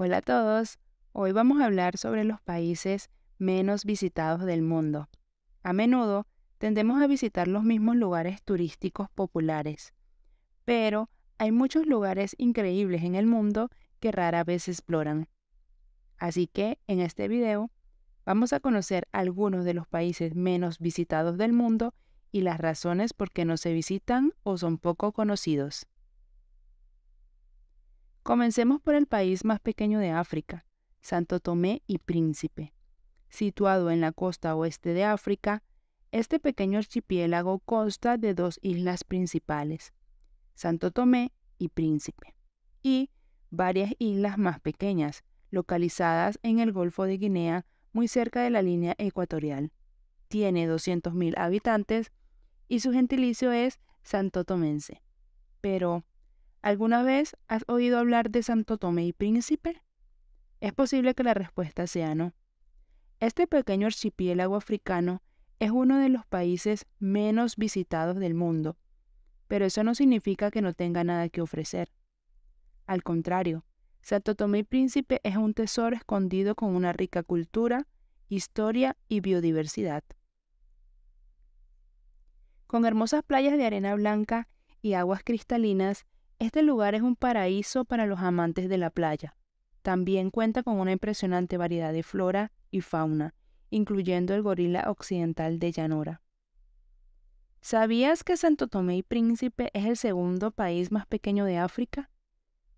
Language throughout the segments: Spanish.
Hola a todos, hoy vamos a hablar sobre los países menos visitados del mundo. A menudo tendemos a visitar los mismos lugares turísticos populares, pero hay muchos lugares increíbles en el mundo que rara vez exploran. Así que en este video vamos a conocer algunos de los países menos visitados del mundo y las razones por qué no se visitan o son poco conocidos. Comencemos por el país más pequeño de África, Santo Tomé y Príncipe. Situado en la costa oeste de África, este pequeño archipiélago consta de dos islas principales, Santo Tomé y Príncipe, y varias islas más pequeñas, localizadas en el Golfo de Guinea, muy cerca de la línea ecuatorial. Tiene 200.000 habitantes y su gentilicio es santotomense. Pero, ¿Alguna vez has oído hablar de Santo Tomé y Príncipe? Es posible que la respuesta sea no. Este pequeño archipiélago africano es uno de los países menos visitados del mundo, pero eso no significa que no tenga nada que ofrecer. Al contrario, Santo Tomé y Príncipe es un tesoro escondido con una rica cultura, historia y biodiversidad. Con hermosas playas de arena blanca y aguas cristalinas, este lugar es un paraíso para los amantes de la playa. También cuenta con una impresionante variedad de flora y fauna, incluyendo el gorila occidental de Llanora. ¿Sabías que Santo Tomé y Príncipe es el segundo país más pequeño de África?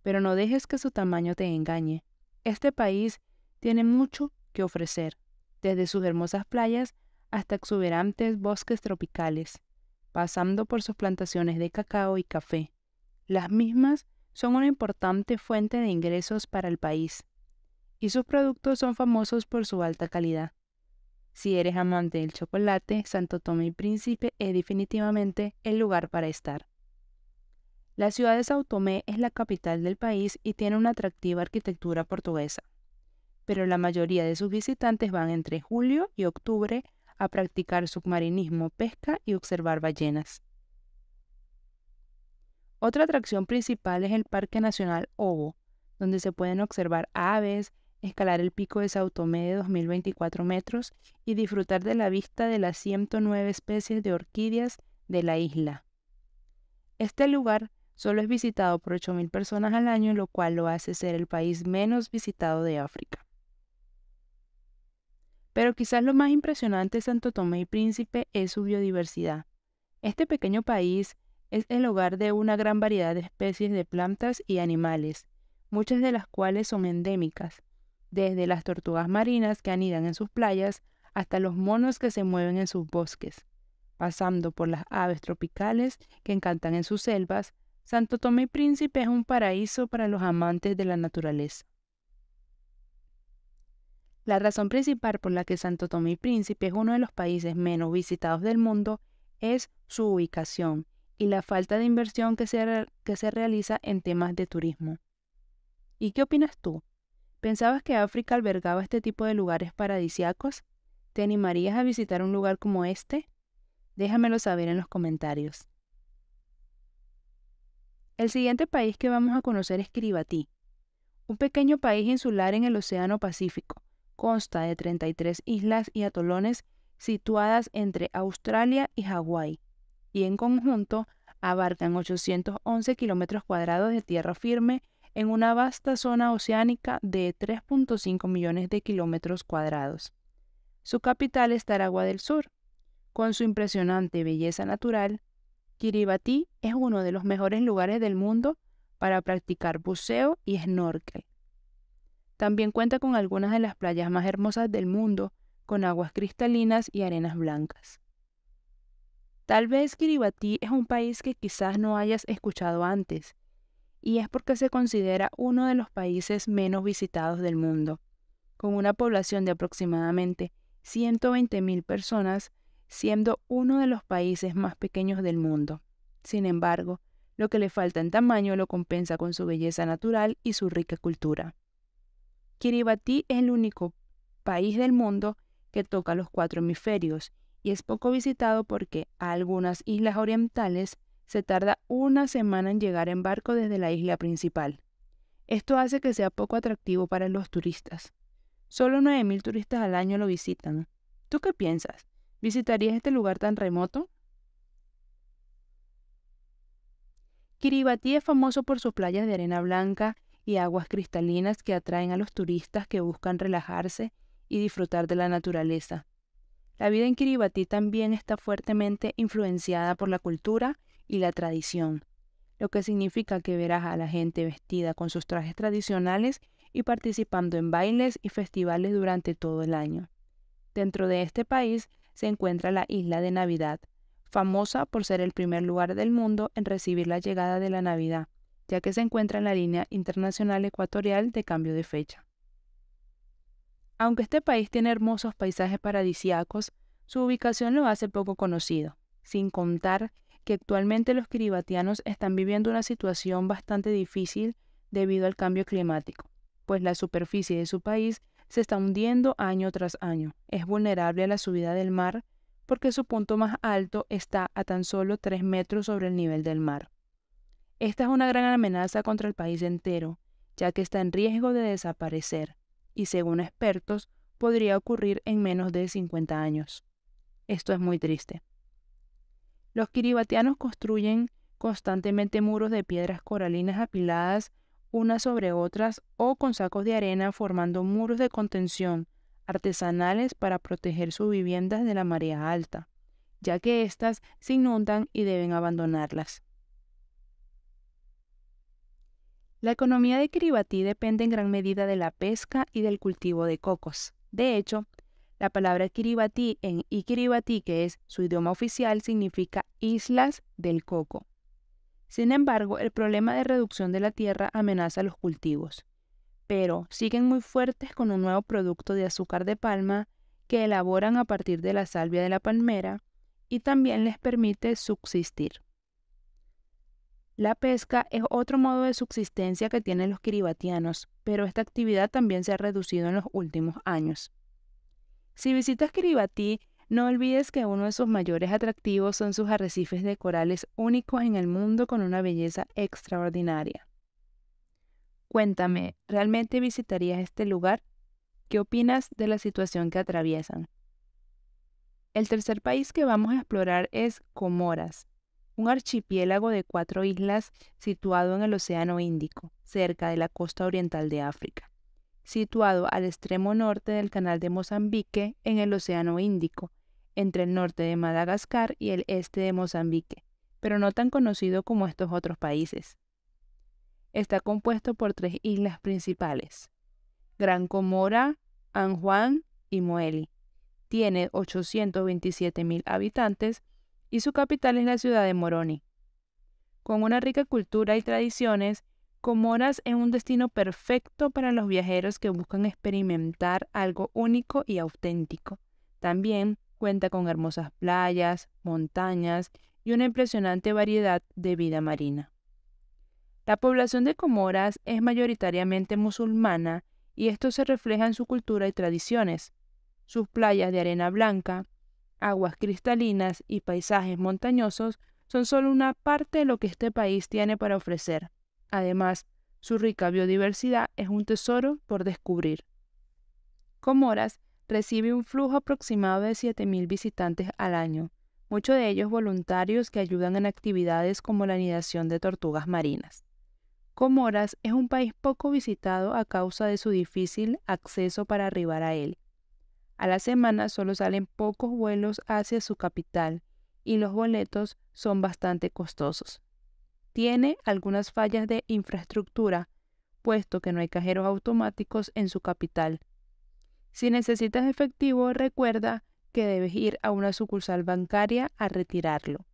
Pero no dejes que su tamaño te engañe. Este país tiene mucho que ofrecer, desde sus hermosas playas hasta exuberantes bosques tropicales, pasando por sus plantaciones de cacao y café las mismas son una importante fuente de ingresos para el país y sus productos son famosos por su alta calidad. Si eres amante del chocolate, Santo Tomé y Príncipe es definitivamente el lugar para estar. La ciudad de Sao Tomé es la capital del país y tiene una atractiva arquitectura portuguesa, pero la mayoría de sus visitantes van entre julio y octubre a practicar submarinismo, pesca y observar ballenas. Otra atracción principal es el Parque Nacional Ovo, donde se pueden observar aves, escalar el pico de Sautomé de 2024 metros y disfrutar de la vista de las 109 especies de orquídeas de la isla. Este lugar solo es visitado por 8.000 personas al año, lo cual lo hace ser el país menos visitado de África. Pero quizás lo más impresionante de Santo Tomé y Príncipe es su biodiversidad. Este pequeño país es el hogar de una gran variedad de especies de plantas y animales, muchas de las cuales son endémicas, desde las tortugas marinas que anidan en sus playas hasta los monos que se mueven en sus bosques, pasando por las aves tropicales que encantan en sus selvas, Santo Tomé y Príncipe es un paraíso para los amantes de la naturaleza. La razón principal por la que Santo Tomé y Príncipe es uno de los países menos visitados del mundo es su ubicación y la falta de inversión que se, que se realiza en temas de turismo. ¿Y qué opinas tú? ¿Pensabas que África albergaba este tipo de lugares paradisiacos? ¿Te animarías a visitar un lugar como este? Déjamelo saber en los comentarios. El siguiente país que vamos a conocer es Kiribati, un pequeño país insular en el Océano Pacífico. Consta de 33 islas y atolones situadas entre Australia y Hawái y en conjunto abarcan 811 kilómetros cuadrados de tierra firme en una vasta zona oceánica de 3.5 millones de kilómetros cuadrados. Su capital es Taragua del Sur. Con su impresionante belleza natural, Kiribati es uno de los mejores lugares del mundo para practicar buceo y snorkel. También cuenta con algunas de las playas más hermosas del mundo, con aguas cristalinas y arenas blancas. Tal vez Kiribati es un país que quizás no hayas escuchado antes, y es porque se considera uno de los países menos visitados del mundo. Con una población de aproximadamente 120.000 personas, siendo uno de los países más pequeños del mundo. Sin embargo, lo que le falta en tamaño lo compensa con su belleza natural y su rica cultura. Kiribati es el único país del mundo que toca los cuatro hemisferios y es poco visitado porque a algunas islas orientales se tarda una semana en llegar en barco desde la isla principal. Esto hace que sea poco atractivo para los turistas. Solo 9.000 turistas al año lo visitan. ¿Tú qué piensas? ¿Visitarías este lugar tan remoto? Kiribati es famoso por sus playas de arena blanca y aguas cristalinas que atraen a los turistas que buscan relajarse y disfrutar de la naturaleza. La vida en Kiribati también está fuertemente influenciada por la cultura y la tradición, lo que significa que verás a la gente vestida con sus trajes tradicionales y participando en bailes y festivales durante todo el año. Dentro de este país se encuentra la isla de Navidad, famosa por ser el primer lugar del mundo en recibir la llegada de la Navidad, ya que se encuentra en la línea internacional ecuatorial de cambio de fecha. Aunque este país tiene hermosos paisajes paradisíacos, su ubicación lo hace poco conocido, sin contar que actualmente los kiribatianos están viviendo una situación bastante difícil debido al cambio climático, pues la superficie de su país se está hundiendo año tras año, es vulnerable a la subida del mar porque su punto más alto está a tan solo 3 metros sobre el nivel del mar. Esta es una gran amenaza contra el país entero, ya que está en riesgo de desaparecer, y según expertos podría ocurrir en menos de 50 años. Esto es muy triste. Los kiribatianos construyen constantemente muros de piedras coralinas apiladas unas sobre otras o con sacos de arena formando muros de contención artesanales para proteger sus viviendas de la marea alta, ya que éstas se inundan y deben abandonarlas. La economía de Kiribati depende en gran medida de la pesca y del cultivo de cocos. De hecho, la palabra Kiribati en I-Kiribati, que es su idioma oficial, significa islas del coco. Sin embargo, el problema de reducción de la tierra amenaza los cultivos, pero siguen muy fuertes con un nuevo producto de azúcar de palma que elaboran a partir de la salvia de la palmera y también les permite subsistir. La pesca es otro modo de subsistencia que tienen los kiribatianos, pero esta actividad también se ha reducido en los últimos años. Si visitas Kiribati, no olvides que uno de sus mayores atractivos son sus arrecifes de corales únicos en el mundo con una belleza extraordinaria. Cuéntame, ¿realmente visitarías este lugar? ¿Qué opinas de la situación que atraviesan? El tercer país que vamos a explorar es Comoras un archipiélago de cuatro islas situado en el Océano Índico, cerca de la costa oriental de África, situado al extremo norte del Canal de Mozambique en el Océano Índico, entre el norte de Madagascar y el este de Mozambique, pero no tan conocido como estos otros países. Está compuesto por tres islas principales, Gran Comora, Anjuan y Moeli. Tiene 827.000 habitantes y su capital es la ciudad de Moroni. Con una rica cultura y tradiciones, Comoras es un destino perfecto para los viajeros que buscan experimentar algo único y auténtico. También cuenta con hermosas playas, montañas y una impresionante variedad de vida marina. La población de Comoras es mayoritariamente musulmana y esto se refleja en su cultura y tradiciones. Sus playas de arena blanca, aguas cristalinas y paisajes montañosos son solo una parte de lo que este país tiene para ofrecer. Además, su rica biodiversidad es un tesoro por descubrir. Comoras recibe un flujo aproximado de 7.000 visitantes al año, muchos de ellos voluntarios que ayudan en actividades como la nidación de tortugas marinas. Comoras es un país poco visitado a causa de su difícil acceso para arribar a él, a la semana solo salen pocos vuelos hacia su capital y los boletos son bastante costosos. Tiene algunas fallas de infraestructura, puesto que no hay cajeros automáticos en su capital. Si necesitas efectivo, recuerda que debes ir a una sucursal bancaria a retirarlo.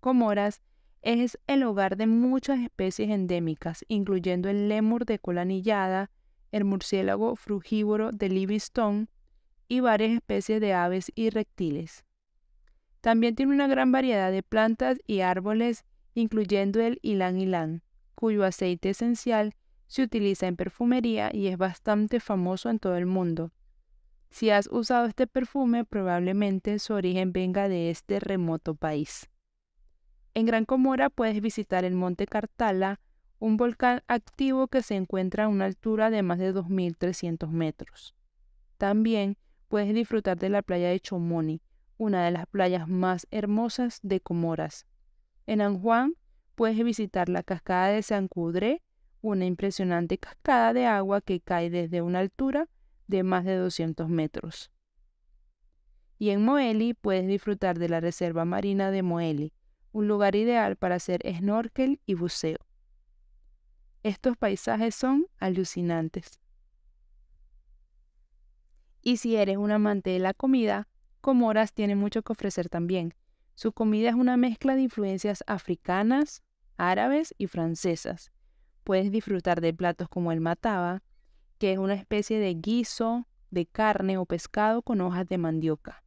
Comoras es el hogar de muchas especies endémicas, incluyendo el lémur de cola anillada, el murciélago frugívoro de Livingstone, y varias especies de aves y reptiles. También tiene una gran variedad de plantas y árboles, incluyendo el ylang ylang, cuyo aceite esencial se utiliza en perfumería y es bastante famoso en todo el mundo. Si has usado este perfume, probablemente su origen venga de este remoto país. En Gran Comora puedes visitar el Monte Cartala, un volcán activo que se encuentra a una altura de más de 2.300 metros. También puedes disfrutar de la playa de Chomoni, una de las playas más hermosas de Comoras. En Anjuan puedes visitar la cascada de San Cudré, una impresionante cascada de agua que cae desde una altura de más de 200 metros. Y en Moeli puedes disfrutar de la Reserva Marina de Moeli, un lugar ideal para hacer snorkel y buceo. Estos paisajes son alucinantes. Y si eres un amante de la comida, Comoras tiene mucho que ofrecer también. Su comida es una mezcla de influencias africanas, árabes y francesas. Puedes disfrutar de platos como el mataba, que es una especie de guiso de carne o pescado con hojas de mandioca,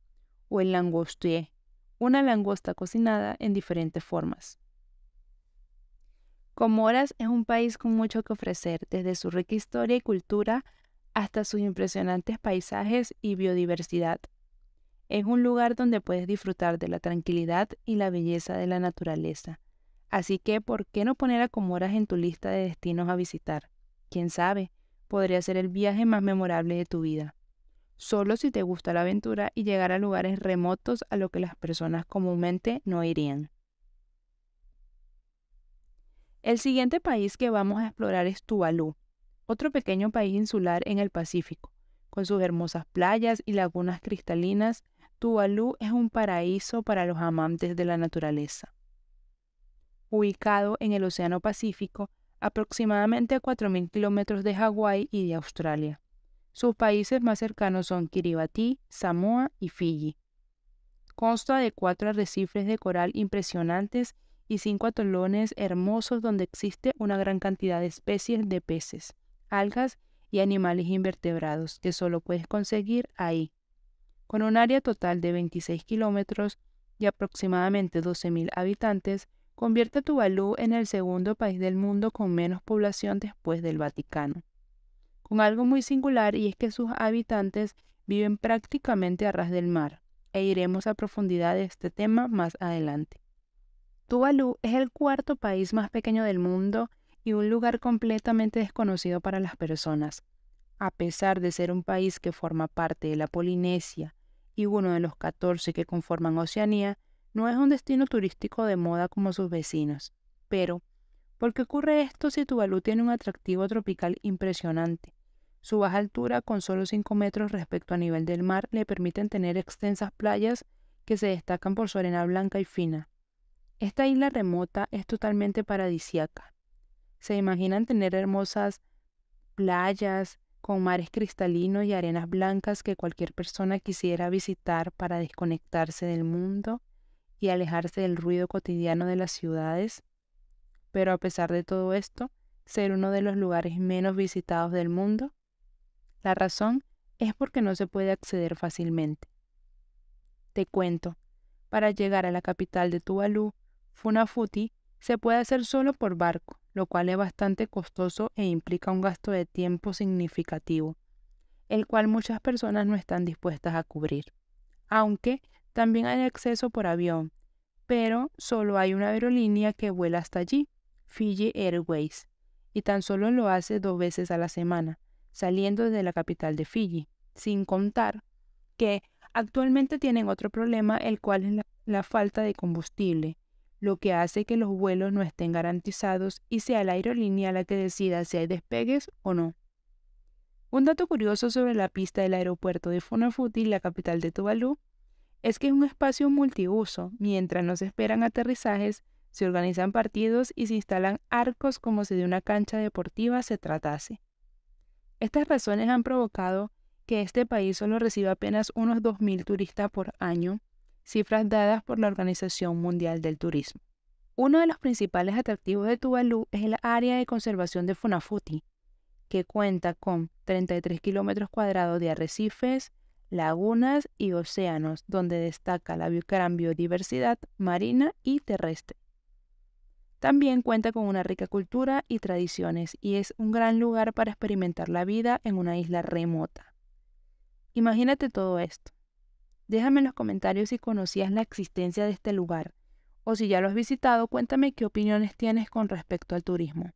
o el langostier, una langosta cocinada en diferentes formas. Comoras es un país con mucho que ofrecer, desde su rica historia y cultura hasta sus impresionantes paisajes y biodiversidad. Es un lugar donde puedes disfrutar de la tranquilidad y la belleza de la naturaleza. Así que, ¿por qué no poner a Comoras en tu lista de destinos a visitar? Quién sabe, podría ser el viaje más memorable de tu vida. Solo si te gusta la aventura y llegar a lugares remotos a lo que las personas comúnmente no irían. El siguiente país que vamos a explorar es Tuvalu, otro pequeño país insular en el Pacífico. Con sus hermosas playas y lagunas cristalinas, Tuvalu es un paraíso para los amantes de la naturaleza. Ubicado en el Océano Pacífico, aproximadamente a 4.000 kilómetros de Hawái y de Australia. Sus países más cercanos son Kiribati, Samoa y Fiji. Consta de cuatro arrecifes de coral impresionantes y cinco atolones hermosos donde existe una gran cantidad de especies de peces algas y animales invertebrados que solo puedes conseguir ahí. Con un área total de 26 kilómetros y aproximadamente 12.000 habitantes, convierte a Tuvalu en el segundo país del mundo con menos población después del Vaticano. Con algo muy singular y es que sus habitantes viven prácticamente a ras del mar, e iremos a profundidad de este tema más adelante. Tuvalu es el cuarto país más pequeño del mundo y un lugar completamente desconocido para las personas, a pesar de ser un país que forma parte de la Polinesia y uno de los 14 que conforman Oceanía, no es un destino turístico de moda como sus vecinos. Pero, ¿por qué ocurre esto si Tuvalu tiene un atractivo tropical impresionante? Su baja altura, con solo 5 metros respecto a nivel del mar, le permiten tener extensas playas que se destacan por su arena blanca y fina. Esta isla remota es totalmente paradisiaca, se imaginan tener hermosas playas con mares cristalinos y arenas blancas que cualquier persona quisiera visitar para desconectarse del mundo y alejarse del ruido cotidiano de las ciudades. Pero a pesar de todo esto, ser uno de los lugares menos visitados del mundo? La razón es porque no se puede acceder fácilmente. Te cuento, para llegar a la capital de Tuvalu, Funafuti se puede hacer solo por barco, lo cual es bastante costoso e implica un gasto de tiempo significativo, el cual muchas personas no están dispuestas a cubrir. Aunque también hay acceso por avión, pero solo hay una aerolínea que vuela hasta allí, Fiji Airways, y tan solo lo hace dos veces a la semana, saliendo de la capital de Fiji, sin contar que actualmente tienen otro problema, el cual es la, la falta de combustible, lo que hace que los vuelos no estén garantizados y sea la aerolínea la que decida si hay despegues o no. Un dato curioso sobre la pista del aeropuerto de Funafuti, la capital de Tuvalu, es que es un espacio multiuso. Mientras no se esperan aterrizajes, se organizan partidos y se instalan arcos como si de una cancha deportiva se tratase. Estas razones han provocado que este país solo reciba apenas unos 2.000 turistas por año, cifras dadas por la Organización Mundial del Turismo. Uno de los principales atractivos de Tuvalu es el área de conservación de Funafuti, que cuenta con 33 kilómetros cuadrados de arrecifes, lagunas y océanos, donde destaca la gran biodiversidad marina y terrestre. También cuenta con una rica cultura y tradiciones y es un gran lugar para experimentar la vida en una isla remota. Imagínate todo esto. Déjame en los comentarios si conocías la existencia de este lugar o si ya lo has visitado, cuéntame qué opiniones tienes con respecto al turismo.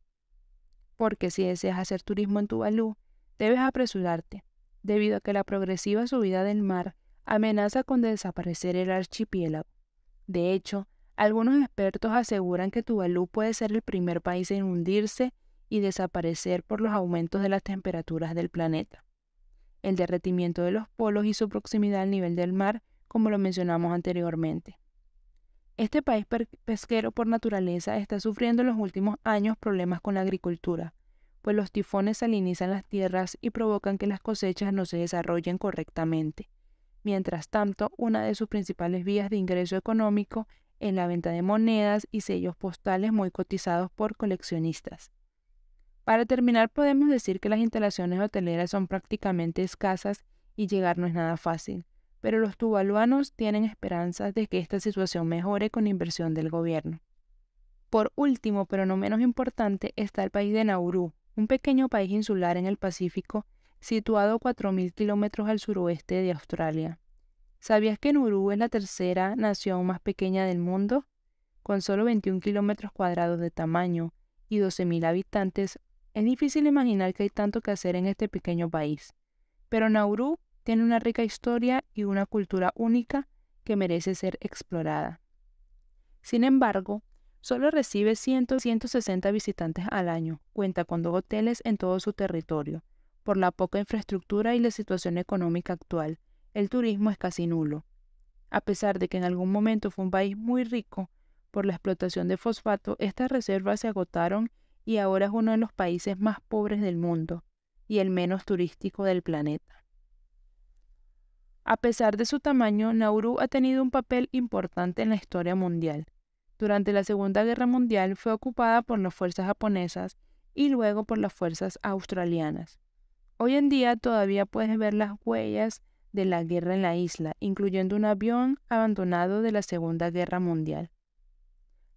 Porque si deseas hacer turismo en Tuvalu, debes apresurarte, debido a que la progresiva subida del mar amenaza con desaparecer el archipiélago. De hecho, algunos expertos aseguran que Tuvalu puede ser el primer país en hundirse y desaparecer por los aumentos de las temperaturas del planeta el derretimiento de los polos y su proximidad al nivel del mar, como lo mencionamos anteriormente. Este país pesquero por naturaleza está sufriendo en los últimos años problemas con la agricultura, pues los tifones salinizan las tierras y provocan que las cosechas no se desarrollen correctamente. Mientras tanto, una de sus principales vías de ingreso económico es la venta de monedas y sellos postales muy cotizados por coleccionistas. Para terminar, podemos decir que las instalaciones hoteleras son prácticamente escasas y llegar no es nada fácil, pero los tuvaluanos tienen esperanzas de que esta situación mejore con inversión del gobierno. Por último, pero no menos importante, está el país de Nauru, un pequeño país insular en el Pacífico, situado a 4.000 kilómetros al suroeste de Australia. ¿Sabías que Nauru es la tercera nación más pequeña del mundo? Con solo 21 kilómetros cuadrados de tamaño y 12.000 habitantes, es difícil imaginar que hay tanto que hacer en este pequeño país, pero Nauru tiene una rica historia y una cultura única que merece ser explorada. Sin embargo, solo recibe 100-160 visitantes al año, cuenta con dos hoteles en todo su territorio. Por la poca infraestructura y la situación económica actual, el turismo es casi nulo. A pesar de que en algún momento fue un país muy rico por la explotación de fosfato, estas reservas se agotaron y ahora es uno de los países más pobres del mundo y el menos turístico del planeta. A pesar de su tamaño, Nauru ha tenido un papel importante en la historia mundial. Durante la Segunda Guerra Mundial fue ocupada por las fuerzas japonesas y luego por las fuerzas australianas. Hoy en día todavía puedes ver las huellas de la guerra en la isla, incluyendo un avión abandonado de la Segunda Guerra Mundial.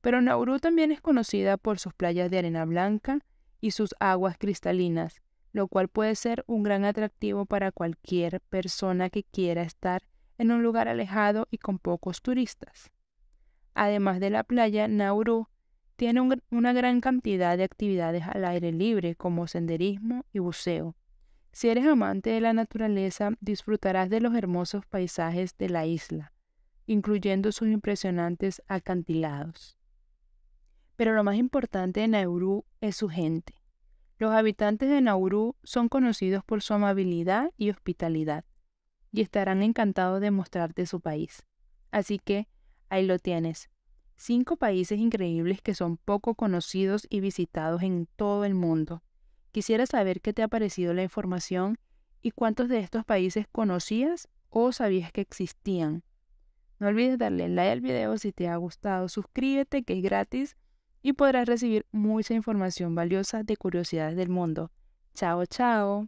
Pero Nauru también es conocida por sus playas de arena blanca y sus aguas cristalinas, lo cual puede ser un gran atractivo para cualquier persona que quiera estar en un lugar alejado y con pocos turistas. Además de la playa, Nauru tiene una gran cantidad de actividades al aire libre como senderismo y buceo. Si eres amante de la naturaleza, disfrutarás de los hermosos paisajes de la isla, incluyendo sus impresionantes acantilados. Pero lo más importante de Nauru es su gente. Los habitantes de Nauru son conocidos por su amabilidad y hospitalidad, y estarán encantados de mostrarte su país. Así que, ahí lo tienes. Cinco países increíbles que son poco conocidos y visitados en todo el mundo. Quisiera saber qué te ha parecido la información y cuántos de estos países conocías o sabías que existían. No olvides darle like al video si te ha gustado, suscríbete que es gratis y podrás recibir mucha información valiosa de curiosidades del mundo. Chao, chao.